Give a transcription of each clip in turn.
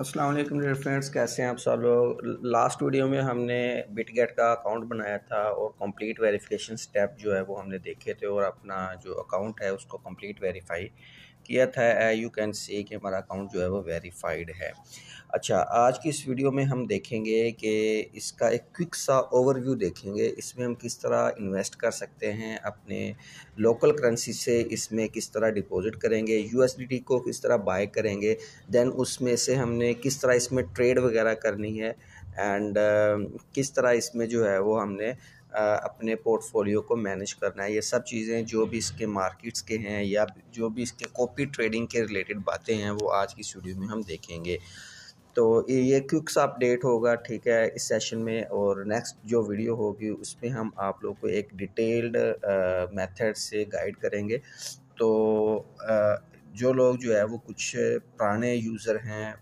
अस्सलाम वालेकुम dear friends कैसे हैं आप सब लोग लास्ट वीडियो में हमने बिटगेट का अकाउंट बनाया था और कंप्लीट वेरिफिकेशन स्टेप जो है वो हमने देखे थे और अपना जो अकाउंट है उसको कंप्लीट वेरीफाई किया था यू कैन से कि हमारा अकाउंट जो है वो वेरीफाइड है अच्छा आज की इस वीडियो में हम देखेंगे कि इसका एक क्विक सा ओवरव्यू देखेंगे इसमें हम किस तरह इन्वेस्ट कर सकते हैं अपने लोकल करेंसी से इसमें किस तरह डिपॉजिट करेंगे यूएसडीटी को किस तरह बाय करेंगे देन उसमें से हमने किस तरह इसमें ट्रेड वगैरह करनी है एंड uh, किस तरह इसमें जो है वो हमने अपने पोर्टफोलियो को मैनेज करना है ये सब चीज़ें जो भी इसके मार्केट्स के हैं या जो भी इसके कॉपी ट्रेडिंग के रिलेटेड बातें हैं वो आज की स्टूडियो में हम देखेंगे तो ये क्विक सा अपडेट होगा ठीक है इस सेशन में और नेक्स्ट जो वीडियो होगी उसमें हम आप लोग को एक डिटेल्ड मेथड से गाइड करेंगे तो आ, जो लोग जो है वो कुछ पुराने यूज़र हैं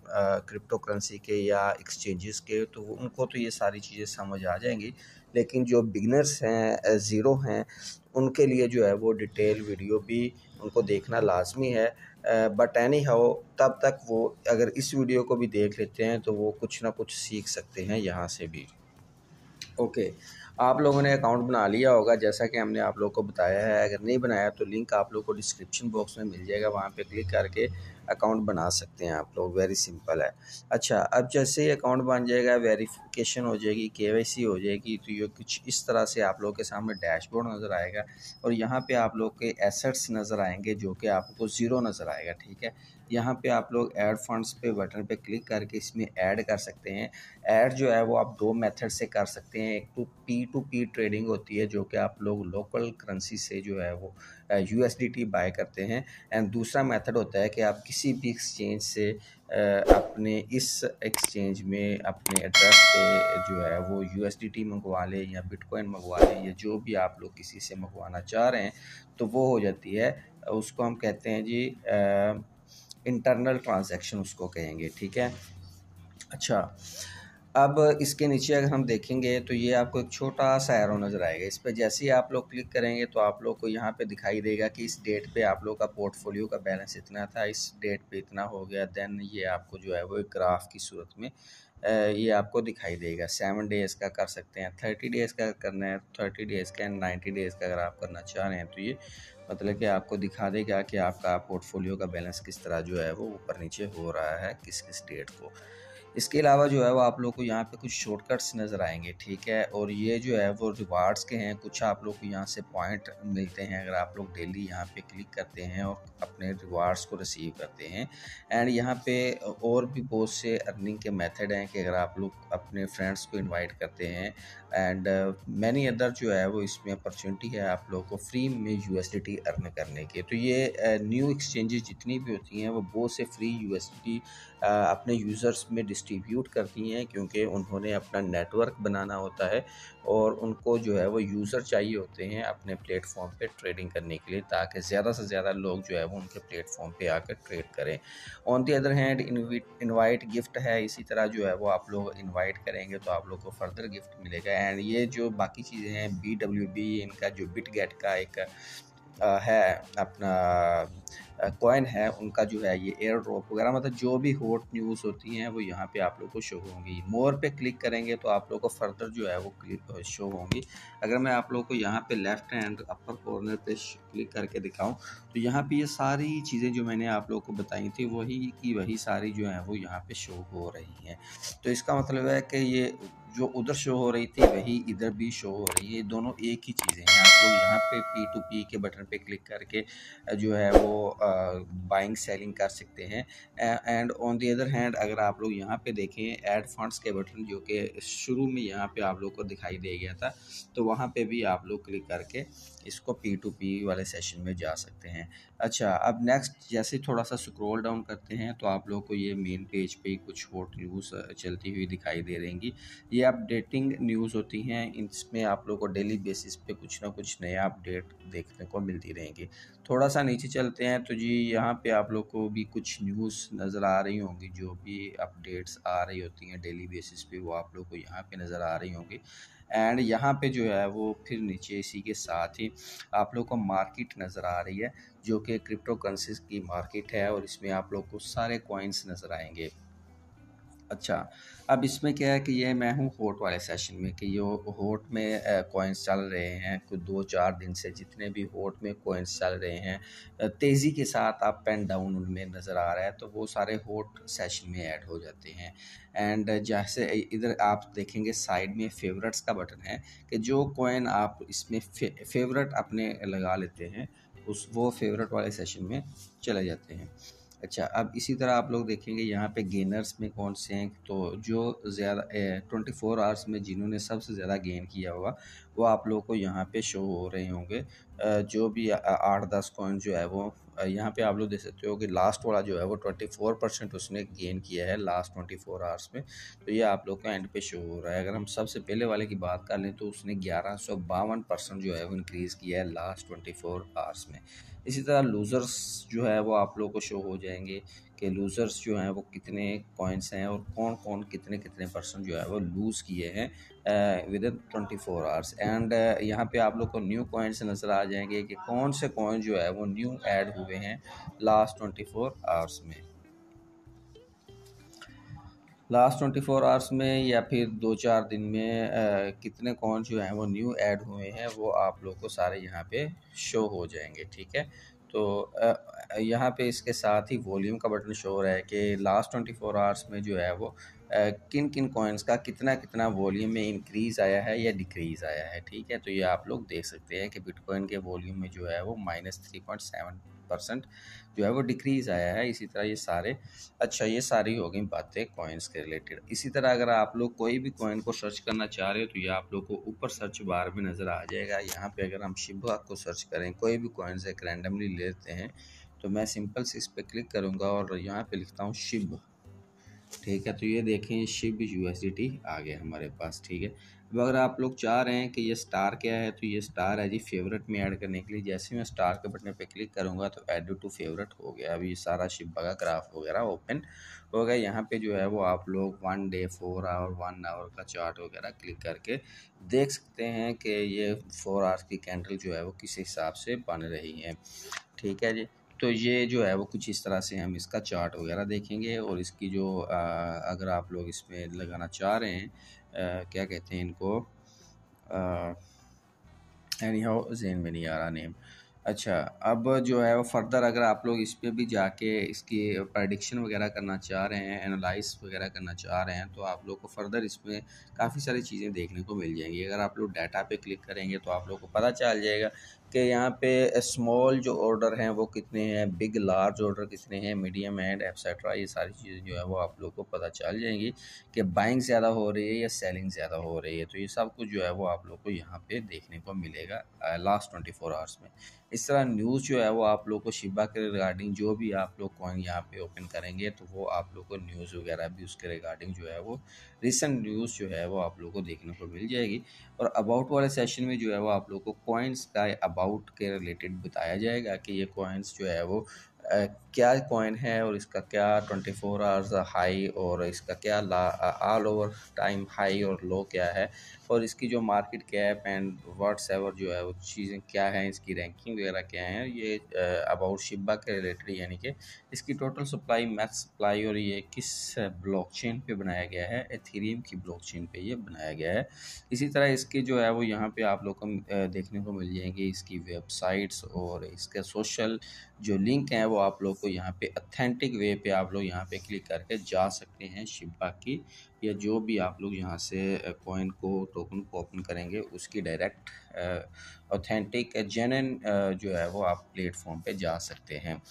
क्रिप्टो करेंसी के या एक्सचेंजेस के तो उनको तो ये सारी चीज़ें समझ आ जाएंगी लेकिन जो बिगनर्स हैं ज़ीरो हैं उनके लिए जो है वो डिटेल वीडियो भी उनको देखना लाजमी है बट एनी हाउ तब तक वो अगर इस वीडियो को भी देख लेते हैं तो वो कुछ ना कुछ सीख सकते हैं यहाँ से भी ओके okay. आप लोगों ने अकाउंट बना लिया होगा जैसा कि हमने आप लोगों को बताया है अगर नहीं बनाया तो लिंक आप लोग को डिस्क्रिप्शन बॉक्स में मिल जाएगा वहाँ पे क्लिक करके अकाउंट बना सकते हैं आप लोग वेरी सिंपल है अच्छा अब जैसे ही अकाउंट बन जाएगा वेरिफिकेशन हो जाएगी के हो जाएगी तो ये कुछ इस तरह से आप लोग के सामने डैशबोर्ड नज़र आएगा और यहाँ पे आप लोग के एसेट्स नज़र आएंगे जो कि आपको ज़ीरो नज़र आएगा ठीक है यहाँ पे आप लोग ऐड फंड्स पे बटन पे क्लिक करके इसमें ऐड कर सकते हैं ऐड जो है वो आप दो मेथड से कर सकते हैं एक तो पी टू पी ट्रेडिंग होती है जो कि आप लोग लोकल करेंसी से जो है वो यू बाय करते हैं एंड दूसरा मेथड होता है कि आप किसी भी एक्सचेंज से अपने इस एक्सचेंज में अपने एड्रेस पे जो है वो यू एस डी टी मंगवा लें या बिटकॉइन मंगवा लें या जो भी आप लोग किसी से मंगवाना चाह रहे हैं तो वो हो जाती है उसको हम कहते हैं जी इंटरनल ट्रांजेक्शन उसको कहेंगे ठीक है अच्छा अब इसके नीचे अगर हम देखेंगे तो ये आपको एक छोटा सा एरो नज़र आएगा इस पर जैसे ही आप लोग क्लिक करेंगे तो आप लोग को यहाँ पे दिखाई देगा कि इस डेट पे आप लोग का पोर्टफोलियो का बैलेंस इतना था इस डेट पे इतना हो गया देन ये आपको जो है वो एक ग्राफ की सूरत में ये आपको दिखाई देगा सेवन डेज़ का कर सकते हैं थर्टी डेज़ का करना है थर्टी डेज़ का नाइन्टी डेज़ का अगर आप करना चाह रहे हैं तो ये मतलब कि आपको दिखा देगा कि आपका पोर्टफोलियो का बैलेंस किस तरह जो है वो ऊपर नीचे हो रहा है किस किस डेट को इसके अलावा जो है वो आप लोग को यहाँ पे कुछ शॉर्टकट्स नज़र आएंगे ठीक है और ये जो है वो रिवार्ड्स के हैं कुछ आप लोग को यहाँ से पॉइंट मिलते हैं अगर आप लोग डेली यहाँ पे क्लिक करते हैं और अपने रिवार्ड्स को रिसीव करते हैं एंड यहाँ पे और भी बहुत से अर्निंग के मेथड हैं कि अगर आप लोग अपने फ्रेंड्स को इन्वाइट करते हैं एंड मैनी अदर जो है वो इसमें अपॉर्चुनिटी है आप लोगों को फ्री में U S D T earn करने की तो ये न्यू uh, एक्सचेंजेस जितनी भी होती हैं वो बहुत से free U S D T अपने यूज़र्स में डिस्ट्रीब्यूट करती हैं क्योंकि उन्होंने अपना नेटवर्क बनाना होता है और उनको जो है वो यूज़र चाहिए होते हैं अपने प्लेटफॉर्म पे ट्रेडिंग करने के लिए ताकि ज़्यादा से ज़्यादा लोग जो है वो उनके प्लेटफॉर्म पे आकर ट्रेड करें on the other hand invite gift है इसी तरह जो है वो आप लोग इन्वाइट करेंगे तो आप लोग को फर्दर गिफ्ट मिलेगा एंड ये जो बाकी चीज़ें हैं बी डब्ल्यू बी इनका जो बिट गेट का एक आ, है अपना कॉइन है उनका जो है ये एयर ड्रॉप वगैरह मतलब जो भी हॉट न्यूज़ होती हैं वो यहाँ पे आप लोग को शो होंगी मोर पे क्लिक करेंगे तो आप लोग को फर्दर जो है वो क्लिक शो होंगी अगर मैं आप लोग को यहाँ पे लेफ़्ट हैंड अपर कॉर्नर पे क्लिक करके दिखाऊं तो यहाँ पे ये सारी चीज़ें जो मैंने आप लोग को बताई थी वही की वही सारी जो है वो यहाँ पर शो हो रही हैं तो इसका मतलब है कि ये जो उधर शो हो रही थी वही इधर भी शो हो रही है दोनों एक ही चीज़ें हैं आप लोग यहाँ पे पी टू पी के बटन पे क्लिक करके जो है वो बाइंग सेलिंग कर सकते हैं and on the other hand अगर आप लोग यहाँ पे देखें एड फंड्स के बटन जो कि शुरू में यहाँ पे आप लोग को दिखाई दे गया था तो वहाँ पे भी आप लोग क्लिक करके इसको पी टू पी वाले सेशन में जा सकते हैं अच्छा अब नेक्स्ट जैसे थोड़ा सा स्क्रॉल डाउन करते हैं तो आप लोग को ये मेन पेज पे कुछ होट न्यूज़ चलती हुई दिखाई दे रहेंगी ये अपडेटिंग न्यूज़ होती हैं इसमें आप लोग को डेली बेसिस पे कुछ ना कुछ नया अपडेट देखने को मिलती रहेंगी थोड़ा सा नीचे चलते हैं तो जी यहाँ पर आप लोग को भी कुछ न्यूज़ नज़र आ रही होंगी जो भी अपडेट्स आ रही होती हैं डेली बेसिस पे वो आप लोग को यहाँ पर नज़र आ रही होंगी एंड यहाँ पे जो है वो फिर नीचे इसी के साथ ही आप लोग को मार्केट नज़र आ रही है जो कि क्रिप्टो करेंसीज की मार्केट है और इसमें आप लोग को सारे कॉइन्स नज़र आएंगे अच्छा अब इसमें क्या है कि ये मैं हूँ होट वाले सेशन में कि ये होट में कॉइन्स चल रहे हैं कुछ दो चार दिन से जितने भी होट में कॉइन्स चल रहे हैं तेज़ी के साथ आप एंड डाउन उनमें नज़र आ रहा है तो वो सारे होट सेशन में ऐड हो जाते हैं एंड जैसे इधर आप देखेंगे साइड में फेवरेट्स का बटन है कि जो कॉइन आप इसमें फे, फेवरेट अपने लगा लेते हैं उस वो फेवरेट वाले सेशन में चले जाते हैं अच्छा अब इसी तरह आप लोग देखेंगे यहाँ पे गेनर्स में कौन से हैं तो जो ज़्यादा ट्वेंटी फोर आवर्स में जिन्होंने सबसे ज़्यादा गेन किया होगा वो आप लोगों को यहाँ पे शो हो रहे होंगे जो भी आठ दस कॉइन जो है वो यहाँ पे आप लोग देख सकते हो कि लास्ट वाला जो है वो ट्वेंटी फोर परसेंट उसने गेन किया है लास्ट ट्वेंटी फोर आवर्स में तो ये आप लोग का एंड पे शो हो रहा है अगर हम सबसे पहले वाले की बात कर लें तो उसने ग्यारह सौ बावन परसेंट जो है वो इंक्रीज़ किया है लास्ट ट्वेंटी फोर आवर्स में इसी तरह लूज़र्स जो है वो आप लोग को शो हो जाएंगे कि लूज़र्स जो हैं वो कितने कॉइन्स हैं और कौन कौन कितने कितने परसेंट जो है वो लूज़ किए हैं within twenty four hours and यहाँ पे आप लोग को न्यू कॉइन्स नज़र आ जाएंगे कि कौन से कॉइन जो है वो न्यू ऐड हुए हैं लास्ट ट्वेंटी फोर आवर्स में लास्ट ट्वेंटी फोर आवर्स में या फिर दो चार दिन में आ, कितने कौन जो हैं वो न्यू ऐड हुए हैं वो आप लोग को सारे यहाँ पे शो हो जाएंगे ठीक है तो यहाँ पे इसके साथ ही वॉल्यूम का बटन शो रहा है कि लास्ट ट्वेंटी फोर आवर्स में जो है वो किन किन कॉइन्स का कितना कितना वॉल्यूम में इंक्रीज़ आया है या डिक्रीज़ आया है ठीक है तो ये आप लोग देख सकते हैं कि बिटकॉइन के वॉल्यूम में जो है वो minus three point seven percent जो है वो डिक्रीज आया है इसी तरह ये सारे अच्छा ये सारी हो गई बातें कॉइन्स के रिलेटेड इसी तरह अगर आप लोग कोई भी कॉइन को सर्च करना चाह रहे हो तो ये आप लोग को ऊपर सर्च बार में नज़र आ जाएगा यहाँ पे अगर हम शिबा को सर्च करें कोई भी कॉइन्स एक रैंडमली लेते हैं तो मैं सिंपल से इस पर क्लिक करूँगा और यहाँ पर लिखता हूँ शिव ठीक है तो ये देखें शिव यू आ गया हमारे पास ठीक है अब अगर आप लोग चाह रहे हैं कि ये स्टार क्या है तो ये स्टार है जी फेवरेट में ऐड करने के लिए जैसे मैं स्टार के बटन पे क्लिक करूँगा तो एड टू फेवरेट हो गया अभी सारा शिप बगा ग्राफ वगैरह ओपन हो गया यहाँ पे जो है वो आप लोग one day four hour one hour का चार्ट वगैरह क्लिक करके देख सकते हैं कि ये फोर आवर्स की कैंडल जो है वो किस हिसाब से बन रही है ठीक है जी तो ये जो है वो कुछ इस तरह से हम इसका चार्ट वगैरह देखेंगे और इसकी जो आ, अगर आप लोग इसमें लगाना चाह रहे हैं क्या कहते हैं इनको एनी हाउ जेन में नहीं आ रहा नेम अच्छा अब जो है वो फर्दर अगर आप लोग इस पर भी जाके इसकी प्रडिक्शन वगैरह करना चाह रहे हैं एनालाइज वगैरह करना चाह रहे हैं तो आप लोग को फर्दर इसमें काफ़ी सारी चीज़ें देखने को मिल जाएंगी अगर आप लोग डाटा पे क्लिक करेंगे तो आप लोग को पता चल जाएगा कि यहाँ पे स्मॉल जो ऑर्डर हैं वो कितने हैं बिग लार्ज ऑर्डर कितने हैं मीडियम एंड एक्सेट्रा ये सारी चीज़ें जो है वो आप लोग को पता चल जाएंगी कि बाइंग ज़्यादा हो रही है या सेलिंग ज़्यादा हो रही है तो ये सब कुछ जो है वो आप लोग को यहाँ पे देखने को मिलेगा लास्ट ट्वेंटी फोर आवर्स में इस तरह न्यूज़ जो है वो आप लोग को शिबा के रिगार्डिंग जो भी आप लोग कॉइन यहाँ पे ओपन करेंगे तो वो आप लोग को न्यूज़ वगैरह भी उसके रिगार्डिंग जो है वो रिसेंट न्यूज़ जो है वो आप लोगों को देखने को मिल जाएगी और अबाउट वाले सेशन में जो है वो आप लोगों को कॉइन्स का अबाउट के रिलेटेड बताया जाएगा कि ये कॉइन्स जो है वो Uh, क्या कॉइन है और इसका क्या ट्वेंटी फोर आवर्स हाई और इसका क्या low all over time high और लो क्या है और इसकी जो market cap and words ever जो है वो चीज़ें क्या है इसकी रैंकिंग वगैरह क्या है ये अबाउट शिबा के रिलेटेड यानी कि इसकी टोटल सप्लाई मैथ सप्लाई और ये किस ब्लॉकचेन पे बनाया गया है एथेरियम की ब्लॉकचेन पे ये बनाया गया है इसी तरह इसके जो है वो यहाँ पर आप लोग को देखने को मिल जाएंगे इसकी वेबसाइट्स और इसके सोशल जो लिंक हैं वो आप लोग को यहाँ पर अथेंटिक वे पर आप लोग यहाँ पर क्लिक करके जा सकते हैं शिबा की या जो भी आप लोग यहाँ से कॉइन को टोकन को ओपन करेंगे उसकी डायरेक्ट ऑथेंटिक जेनन जो है वो आप प्लेटफॉर्म पे जा सकते हैं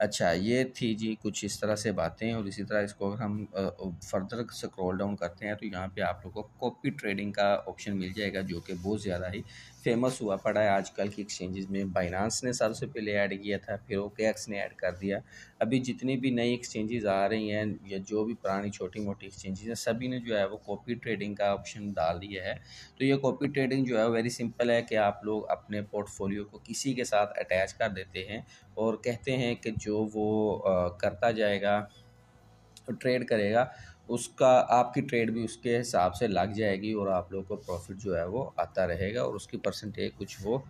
अच्छा ये थी जी कुछ इस तरह से बातें और इसी तरह इसको अगर हम फर्दर स्क्रॉल डाउन करते हैं तो यहाँ पे आप लोगों को कॉपी ट्रेडिंग का ऑप्शन मिल जाएगा जो कि बहुत ज़्यादा ही फेमस हुआ पड़ा है आजकल के एक्सचेंजेस में बाइनांस ने सबसे पहले ऐड किया था फिर ओके ने ऐड कर दिया अभी जितनी भी नई एक्सचेंजेस आ रही हैं या जो भी पुरानी छोटी मोटी एक्सचेंजेस हैं सभी ने जो है वो कॉपी ट्रेडिंग का ऑप्शन डाल दिया है तो ये कॉपी ट्रेडिंग जो है वेरी सिंपल मुश्किल है कि आप लोग अपने पोर्टफोलियो को किसी के साथ अटैच कर देते हैं और कहते हैं कि जो वो करता जाएगा ट्रेड करेगा उसका आपकी ट्रेड भी उसके हिसाब से लग जाएगी और आप लोगों को प्रॉफिट जो है वो आता रहेगा और उसकी परसेंटेज कुछ वो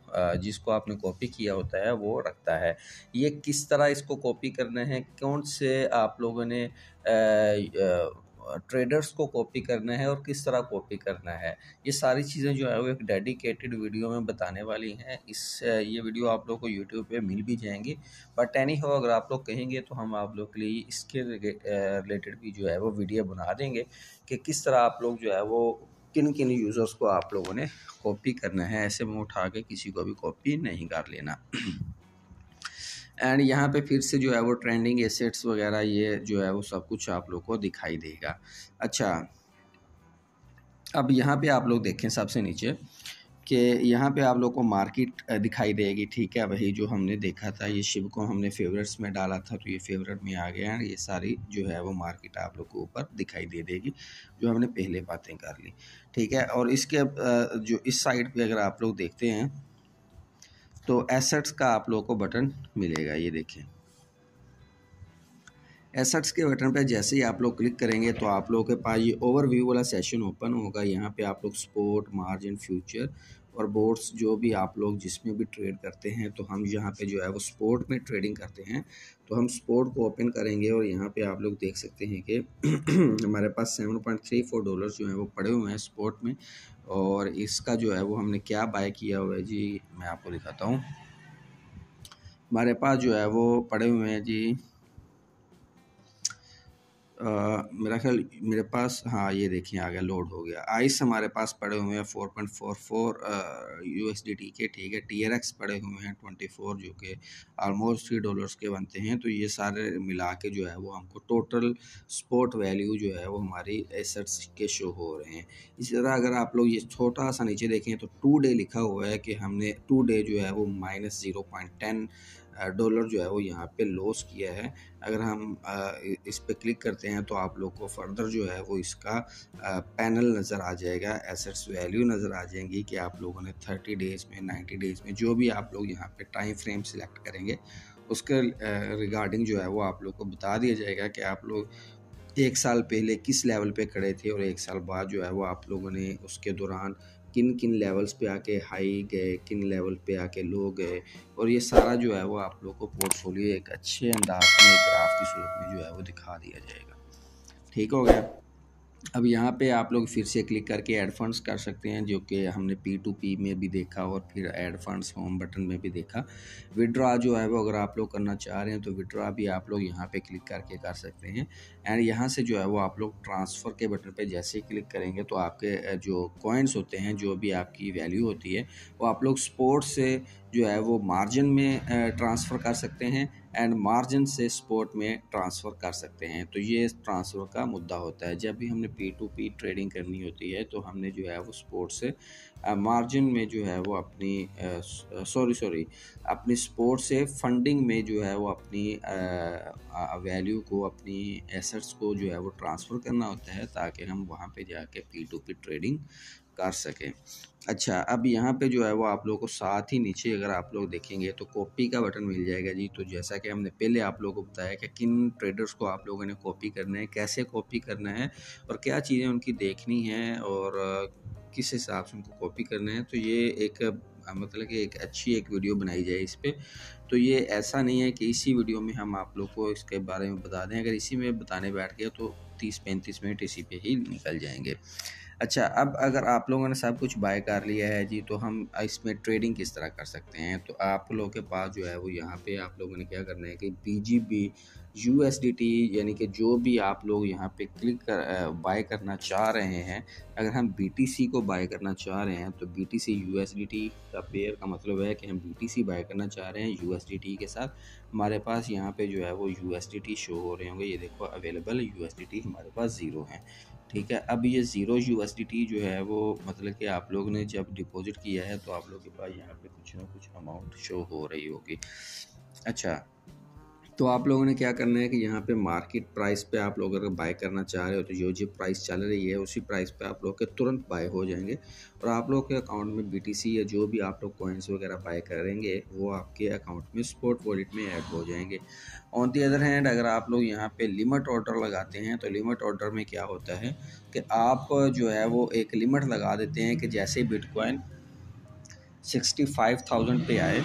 जिसको आपने कॉपी किया होता है वो रखता है ये किस तरह इसको कॉपी करना है कौन से आप लोगों ने आ, आ, ट्रेडर्स को कॉपी करना है और किस तरह कॉपी करना है ये सारी चीज़ें जो है वो एक डेडिकेटेड वीडियो में बताने वाली हैं इस ये वीडियो आप लोग को यूट्यूब पे मिल भी जाएंगी बट एनी हो अगर आप लोग कहेंगे तो हम आप लोग के लिए इसके रिलेटेड भी जो है वो वीडियो बना देंगे कि किस तरह आप लोग जो है वो किन किन यूज़र्स को आप लोगों ने कॉपी करना है ऐसे में उठा के किसी को भी कॉपी नहीं कर लेना एंड यहाँ पे फिर से जो है वो ट्रेंडिंग एसेट्स वगैरह ये जो है वो सब कुछ आप लोग को दिखाई देगा अच्छा अब यहाँ पे आप लोग देखें सबसे नीचे कि यहाँ पे आप लोग को मार्केट दिखाई देगी ठीक है वही जो हमने देखा था ये शिव को हमने फेवरेट्स में डाला था तो ये फेवरेट में आ गया ये सारी जो है वो मार्केट आप लोग को ऊपर दिखाई दे देगी जो हमने पहले बातें कर ली ठीक है और इसके जो इस साइड पे अगर आप लोग देखते हैं तो एसेट्स का आप लोगों को बटन मिलेगा ये देखें एसेट्स के बटन पर जैसे ही आप लोग क्लिक करेंगे तो आप लोगों के पास ये ओवरव्यू वाला सेशन ओपन होगा यहाँ पे आप लोग स्पोर्ट मार्जिन फ्यूचर और बोर्ड्स जो भी आप लोग जिसमें भी ट्रेड करते हैं तो हम यहाँ पे जो है वो स्पोर्ट में ट्रेडिंग करते हैं तो हम स्पोर्ट को ओपन करेंगे और यहाँ पे आप लोग देख सकते हैं कि हमारे पास seven point three four dollar जो हैं वो पड़े हुए हैं स्पोर्ट में और इसका जो है वो हमने क्या बाय किया हुआ है जी मैं आपको दिखाता हूँ हमारे पास जो है वो पड़े हुए हैं जी आ, मेरा ख्याल मेरे पास हाँ ये देखिए आ गया लोड हो गया आइस हमारे पास पड़े हुए हैं four point four four U S D T के ठीक है टी आर एक्स पड़े हुए हैं ट्वेंटी फोर जो के आलमोस्ट थ्री डॉलर्स के बनते हैं तो ये सारे मिला के जो है वो हमको टोटल स्पोर्ट वैल्यू जो है वो हमारी एसेट्स के शो हो रहे हैं इसी तरह अगर आप लोग ये छोटा सा नीचे देखें तो टू डे लिखा हुआ है कि हमने टू डे जो है वो minus zero point ten dollar जो है वो यहाँ पे लॉस किया है अगर हम इस पर क्लिक करते हैं तो आप लोग को फर्दर जो है वो इसका पैनल नज़र आ जाएगा एसेट्स वैल्यू नज़र आ जाएंगी कि आप लोगों ने थर्टी डेज़ में नाइन्टी डेज़ में जो भी आप लोग यहाँ पे टाइम फ्रेम सिलेक्ट करेंगे उसके रिगार्डिंग जो है वो आप लोग को बता दिया जाएगा कि आप लोग एक साल पहले किस लेवल पे खड़े थे और एक साल बाद जो है वो आप लोगों ने उसके दौरान किन किन लेवल्स पे आके हाई गए किन लेवल पे आके लो गए और ये सारा जो है वो आप लोग को पोर्टफोलियो एक अच्छे अंदाज में ग्राफ की सूरत में जो है वो दिखा दिया जाएगा ठीक हो गया अब यहाँ पे आप लोग फिर से क्लिक करके एड फंड्स कर सकते हैं जो कि हमने पी टू पी में भी देखा और फिर एड फंड्स होम बटन में भी देखा विड्रा जो है वो अगर आप लोग करना चाह रहे हैं तो विड्रा भी आप लोग यहाँ पे क्लिक करके कर सकते हैं एंड यहाँ से जो है वो आप लोग ट्रांसफ़र के बटन पे जैसे ही क्लिक करेंगे तो आपके जो कॉइन्स होते हैं जो भी आपकी वैल्यू होती है वो आप लोग स्पोर्ट्स से जो है वो मार्जिन में ट्रांसफ़र कर सकते हैं एंड मार्जिन से स्पोर्ट में ट्रांसफ़र कर सकते हैं तो ये ट्रांसफ़र का मुद्दा होता है जब भी हमने पी टू पी ट्रेडिंग करनी होती है तो हमने जो है वो स्पोर्ट से मार्जिन में जो है वो अपनी सॉरी सॉरी अपनी स्पोर्ट से फंडिंग में जो है वो अपनी वैल्यू को अपनी एसेट्स को जो है वो ट्रांसफ़र करना होता है ताकि हम वहाँ पे जाके पी टू पी ट्रेडिंग कर सकें अच्छा अब यहाँ पे जो है वो आप लोगों को साथ ही नीचे अगर आप लोग देखेंगे तो कॉपी का बटन मिल जाएगा जी तो जैसा कि हमने पहले आप लोगों को बताया कि किन ट्रेडर्स को आप लोगों ने कॉपी करना है कैसे कॉपी करना है और क्या चीज़ें उनकी देखनी हैं और किस हिसाब से उनको कॉपी करना है तो ये एक मतलब कि एक अच्छी एक वीडियो बनाई जाए इस पर तो ये ऐसा नहीं है कि इसी वीडियो में हम आप लोग को इसके बारे में बता दें अगर इसी में बताने बैठ गए तो तीस पैंतीस मिनट इसी पर ही निकल जाएंगे अच्छा अब अगर आप लोगों ने सब कुछ बाय कर लिया है जी तो हम इसमें ट्रेडिंग किस तरह कर सकते हैं तो आप लोगों के पास जो है वो यहाँ पे आप लोगों ने क्या करना है कि B G B U S D T यानी कि जो भी आप लोग यहाँ पे क्लिक कर बाय करना चाह रहे हैं अगर हम बी टी सी को बाय करना चाह रहे हैं तो B T C U S D T का पेयर का मतलब है कि हम बी टी सी बाय करना चाह रहे हैं यू एस डी टी के साथ हमारे पास यहाँ पे जो है वो U S D T show हो रहे होंगे ये देखो available U S D T हमारे पास ज़ीरो हैं ठीक है अब ये ज़ीरो यू जो है वो मतलब कि आप लोग ने जब डिपॉजिट किया है तो आप लोग के पास यहाँ पे कुछ ना कुछ अमाउंट शो हो रही होगी अच्छा तो आप लोगों ने क्या करना है कि यहाँ पे मार्केट प्राइस पे आप लोग अगर बाय करना चाह रहे हो तो जो जो प्राइस चल रही है उसी प्राइस पे आप लोग के तुरंत बाय हो जाएंगे और आप लोग के अकाउंट में बीटीसी या जो भी आप लोग कॉइन्स वगैरह बाय करेंगे वो आपके अकाउंट में स्पोर्ट वॉलेट में ऐड हो जाएंगे ऑन दी अदर हैंड अगर आप लोग यहाँ पर लिमिट ऑर्डर लगाते हैं तो लिमिट ऑर्डर में क्या होता है कि आप जो है वो एक लिमिट लगा देते हैं कि जैसे बिटकॉइन सिक्सटी फाइव थाउजेंड पे आए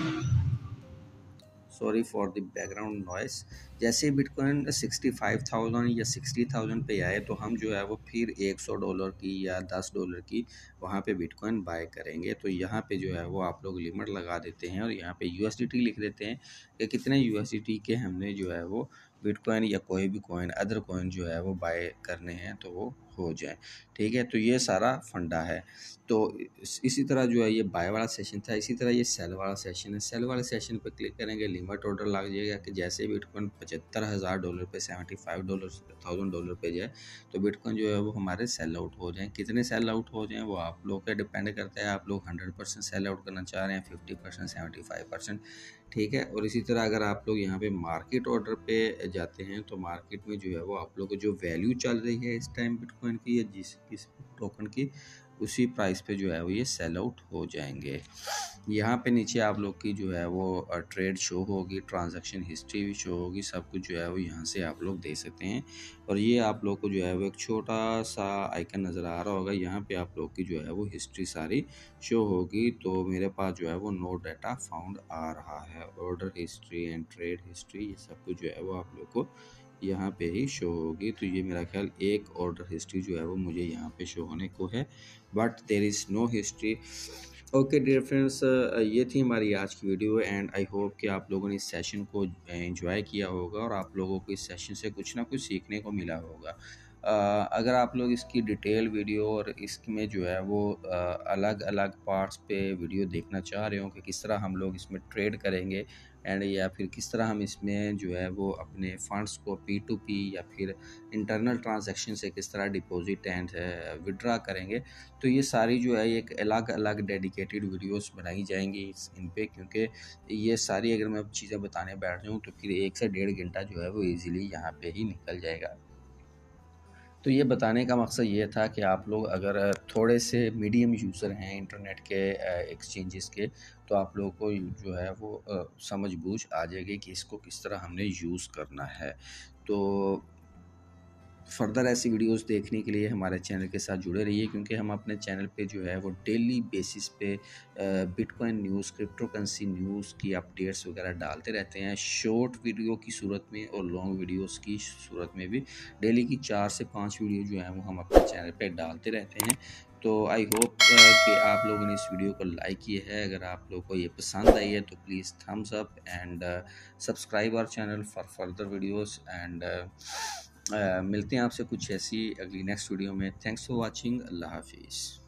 sorry for the background noise जैसे बिटकॉइन 65,000 या 60,000 पे आए तो हम जो है वो फिर 100 डॉलर की या 10 डॉलर की वहाँ पे बिटकॉइन बाय करेंगे तो यहाँ पे जो है वो आप लोग लिमिट लगा देते हैं और यहाँ पे टी लिख देते हैं कि कितने यूएसडीटी के हमने जो है वो बिटकॉइन या कोई भी कॉइन अदर कॉइन जो है वो बाय करने हैं तो वो हो जाए ठीक है तो ये सारा फंडा है तो इसी तरह जो है ये बाय वाला सेशन था इसी तरह ये सेल वाला सेशन है सेल वाला सेशन पर क्लिक करेंगे लिमिट ऑर्डर लग जाएगा कि जैसे बिटकॉइन पचहत्तर हज़ार डॉलर पे seventy five dollar thousand dollar पे जाए तो बिटकॉइन जो है वो हमारे सेल आउट हो जाएँ कितने सेल आउट हो जाएँ वो आप लोग पे डिपेंड करता है आप लोग हंड्रेड परसेंट सेल आउट करना चाह रहे हैं fifty percent seventy five percent ठीक है और इसी तरह अगर आप लोग यहाँ पे मार्केट ऑर्डर पे जाते हैं तो मार्केट में जो है वो आप लोग को जो वैल्यू चल रही है इस टाइम बिटकॉइन की या जिस किसी टोकन की उसी प्राइस पे जो है वो ये सेल आउट हो जाएंगे यहाँ पे नीचे आप लोग की जो है वो ट्रेड शो होगी ट्रांजैक्शन हिस्ट्री भी शो होगी सब कुछ जो है वो यहाँ से आप लोग देख सकते हैं और ये आप लोग को जो है वो एक छोटा सा आइकन नज़र आ रहा होगा यहाँ पे आप लोग की जो है वो हिस्ट्री सारी शो होगी तो मेरे पास जो है वो नो डाटा फाउंड आ रहा है order history and trade history ये सब कुछ जो है वो आप लोग को यहाँ पे ही शो होगी तो ये मेरा ख्याल एक ऑर्डर हिस्ट्री जो है वो मुझे यहाँ पे शो होने को है but there is no history okay dear friends ये थी हमारी आज की वीडियो एंड आई होप कि आप लोगों ने इस सेशन को एंजॉय किया होगा और आप लोगों को इस सेशन से कुछ ना कुछ सीखने को मिला होगा Uh, अगर आप लोग इसकी डिटेल वीडियो और इसमें जो है वो uh, अलग अलग पार्ट्स पे वीडियो देखना चाह रहे हो कि किस तरह हम लोग इसमें ट्रेड करेंगे एंड या फिर किस तरह हम इसमें जो है वो अपने फंड्स को पी टू पी या फिर इंटरनल ट्रांजेक्शन से किस तरह डिपॉजिट एंड विड्रा करेंगे तो ये सारी जो है एक अलग अलग डेडिकेटेड वीडियोस बनाई जाएंगी इन पर क्योंकि ये सारी अगर मैं चीज़ें बताने बैठ जाऊँ तो फिर एक से डेढ़ घंटा जो है वो ईज़िली यहाँ पर ही निकल जाएगा तो ये बताने का मकसद ये था कि आप लोग अगर uh, थोड़े से मीडियम यूज़र हैं इंटरनेट के एक्सचेंजेस uh, के तो आप लोगों को जो है वो समझ बूझ आ जाएगी कि इसको किस तरह हमने यूज़ करना है तो फर्दर ऐसी वीडियोस देखने के लिए हमारे चैनल के साथ जुड़े रहिए क्योंकि हम अपने चैनल पे जो है वो डेली बेसिस पे bitcoin news cryptocurrency news की अपडेट्स वगैरह डालते रहते हैं शॉर्ट वीडियो की सूरत में और लॉन्ग वीडियोस की सूरत में भी डेली की चार से पाँच वीडियो जो है वो हम अपने चैनल पर डालते रहते हैं तो आई होप uh, कि आप लोगों ने इस वीडियो को लाइक किया है अगर आप लोगों को ये पसंद आई है तो please thumbs up and subscribe our channel for further videos and मिलते हैं आपसे कुछ ऐसी अगली नेक्स्ट वीडियो में थैंक्स फॉर वाचिंग अल्लाह हाफिज़